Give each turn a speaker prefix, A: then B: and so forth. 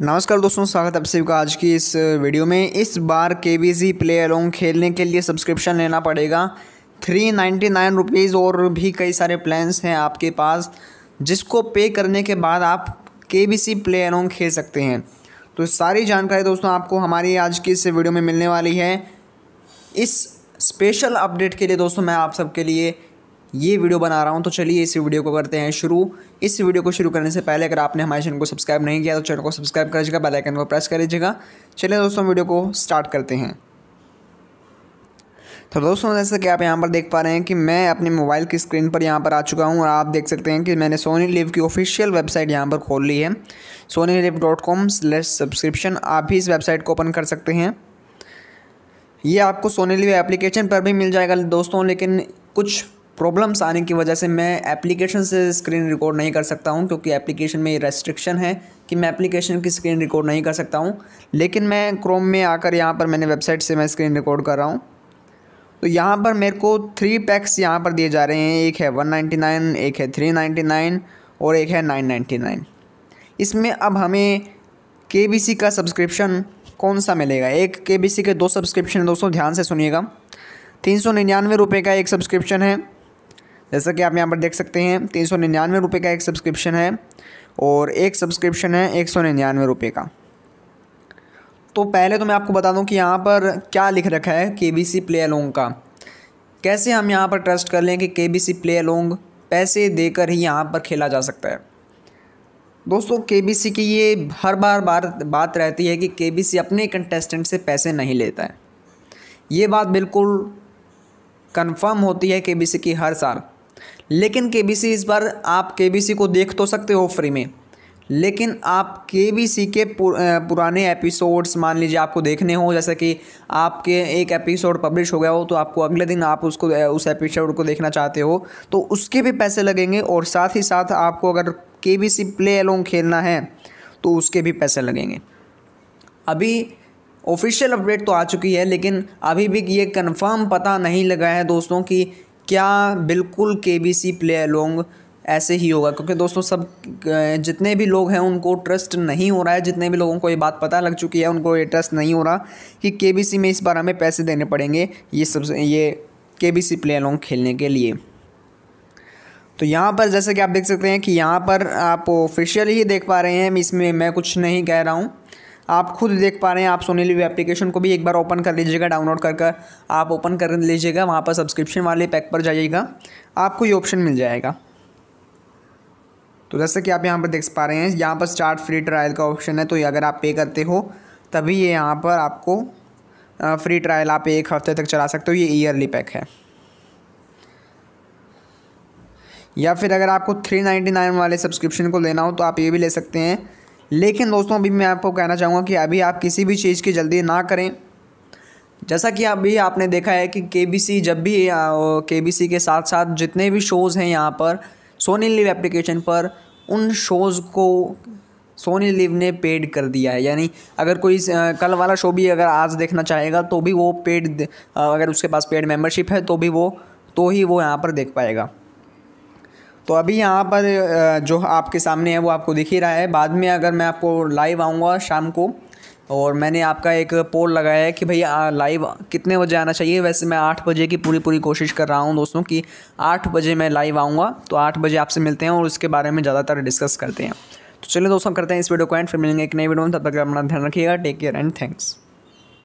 A: नमस्कार दोस्तों स्वागत है आप सभी का आज की इस वीडियो में इस बार के बी सी प्ले अलोंग खेलने के लिए सब्सक्रिप्शन लेना पड़ेगा थ्री नाइन्टी नाइन रुपीज़ और भी कई सारे प्लान्स हैं आपके पास जिसको पे करने के बाद आप के बी सी प्ले अलोंग खेल सकते हैं तो सारी जानकारी दोस्तों आपको हमारी आज की इस वीडियो में मिलने वाली है इस स्पेशल अपडेट के लिए दोस्तों मैं आप सबके लिए ये वीडियो बना रहा हूँ तो चलिए इस वीडियो को करते हैं शुरू इस वीडियो को शुरू करने से पहले अगर आपने हमारे चैनल को सब्सक्राइब नहीं किया तो चैनल को सब्सक्राइब कर लीजिएगा बेलाइकन को प्रेस कर लीजिएगा चलिए दोस्तों वीडियो को स्टार्ट करते हैं तो दोस्तों जैसे कि आप यहाँ पर देख पा रहे हैं कि मैं अपने मोबाइल की स्क्रीन पर यहाँ पर आ चुका हूँ और आप देख सकते हैं कि मैंने सोनी लिव की ऑफिशियल वेबसाइट यहाँ पर खोल ली है Sony LIV dot com slash subscription आप भी इस वेबसाइट को ओपन कर सकते हैं ये आपको सोनी लिव एप्लीकेशन पर भी मिल जाएगा दोस्तों लेकिन कुछ प्रॉब्लम्स आने की वजह से मैं एप्लीकेशन से स्क्रीन रिकॉर्ड नहीं कर सकता हूँ क्योंकि एप्लीकेशन में ये रेस्ट्रिक्शन है कि मैं एप्लीकेशन की स्क्रीन रिकॉर्ड नहीं कर सकता हूँ लेकिन मैं क्रोम में आकर यहाँ पर मैंने वेबसाइट से मैं स्क्रीन रिकॉर्ड कर रहा हूँ तो यहाँ पर मेरे को थ्री पैक्स यहाँ पर दिए जा रहे हैं एक है वन नाइन्टी नाइन एक है थ्री नाइन्टी नाइन और एक है नाइन नाइन्टी नाइन इसमें अब हमें के बी सी का सब्सक्रिप्शन कौन सा मिलेगा एक के बी सी के दो सब्सक्रिप्शन दोस्तों ध्यान से सुनिएगा तीन सौ निन्यानवे रुपये का एक सब्सक्रिप्शन है जैसा कि आप यहाँ पर देख सकते हैं तीन सौ निन्यानवे रुपये का एक सब्सक्रिप्शन है और एक सब्सक्रिप्शन है एक सौ निन्यानवे रुपये का तो पहले तो मैं आपको बता दूं कि यहाँ पर क्या लिख रखा है के बी सी प्ले अलोंग का कैसे हम यहाँ पर ट्रस्ट कर लें कि के बी सी प्ले अलोंग पैसे देकर ही यहाँ पर खेला जा सकता है दोस्तों के बी सी की ये हर बार बार बात रहती है कि के बी सी अपने कंटेस्टेंट से पैसे नहीं लेता है ये बात बिल्कुल कंफर्म होती है के बी सी की हर साल लेकिन के बी सी इस बार आप के बी सी को देख तो सकते हो फ्री में लेकिन आप के बी सी के पुराने एपिसोड्स मान लीजिए आपको देखने हो जैसे कि आपके एक एपिसोड पब्लिश हो गया हो तो आपको अगले दिन आप उसको उस एपिसोड को देखना चाहते हो तो उसके भी पैसे लगेंगे और साथ ही साथ आपको अगर के बी सी प्ले एलोंग खेलना है तो उसके भी पैसे लगेंगे अभी ऑफिशियल अपडेट तो आ चुकी है लेकिन अभी भी ये कंफर्म पता नहीं लगा है दोस्तों कि क्या बिल्कुल के बी सी प्ले अलोंग ऐसे ही होगा क्योंकि दोस्तों सब जितने भी लोग हैं उनको ट्रस्ट नहीं हो रहा है जितने भी लोगों को ये बात पता लग चुकी है उनको ये ट्रस्ट नहीं हो रहा कि के बी सी में इस बार हमें पैसे देने पड़ेंगे ये सब ये के बी सी प्ले अलोंग खेलने के लिए तो यहाँ पर जैसे कि आप देख सकते हैं कि यहाँ पर आप ऑफिशियल ही देख पा रहे हैं इसमें मैं कुछ नहीं कह रहा हूँ आप खुद देख पा रहे हैं आप सोनी लिव्यू एप्लीकेशन को भी एक बार ओपन कर लीजिएगा डाउनलोड कर कर आप ओपन कर लीजिएगा वहाँ पर सब्सक्रिप्शन वाले पैक पर जाइएगा आपको ये ऑप्शन मिल जाएगा तो जैसे कि आप यहाँ पर देख पा रहे हैं यहाँ पर स्टार्ट फ्री ट्रायल का ऑप्शन है तो अगर आप पे करते हो तभी ये यहाँ पर आपको फ्री ट्रायल आप एक हफ्ते तक चला सकते हो ये ईयरली पैक है या फिर अगर आपको थ्री नाइन्टी नाइन वाले सब्सक्रिप्शन को लेना हो तो आप ये भी ले सकते हैं लेकिन दोस्तों अभी मैं आपको कहना चाहूँगा कि अभी आप किसी भी चीज़ की जल्दी ना करें जैसा कि अभी आपने देखा है कि के जब भी के के साथ साथ जितने भी शोज़ हैं यहाँ पर सोनी लिव एप्लीकेशन पर उन शोज़ को सोनी लिव ने पेड कर दिया है यानी अगर कोई कल वाला शो भी अगर आज देखना चाहेगा तो भी वो पेड अगर उसके पास पेड मेंबरशिप है तो भी वो तो ही वो यहाँ पर देख पाएगा तो अभी यहाँ पर जो आपके सामने है वो आपको दिख ही रहा है बाद में अगर मैं आपको लाइव आऊँगा शाम को और मैंने आपका एक पोल लगाया है कि भैया लाइव कितने बजे आना चाहिए वैसे मैं आठ बजे की पूरी पूरी कोशिश कर रहा हूँ दोस्तों कि आठ बजे मैं लाइव आऊँगा तो आठ बजे आपसे मिलते हैं और उसके बारे में ज़्यादातर डिस्कस करते हैं तो चलिए दोस्तों करते हैं इस वीडियो को एंड फिर मिलेंगे एक नई वीडियो में तब तक अपना ध्यान रखिएगा टेक केयर एंड थैंक्स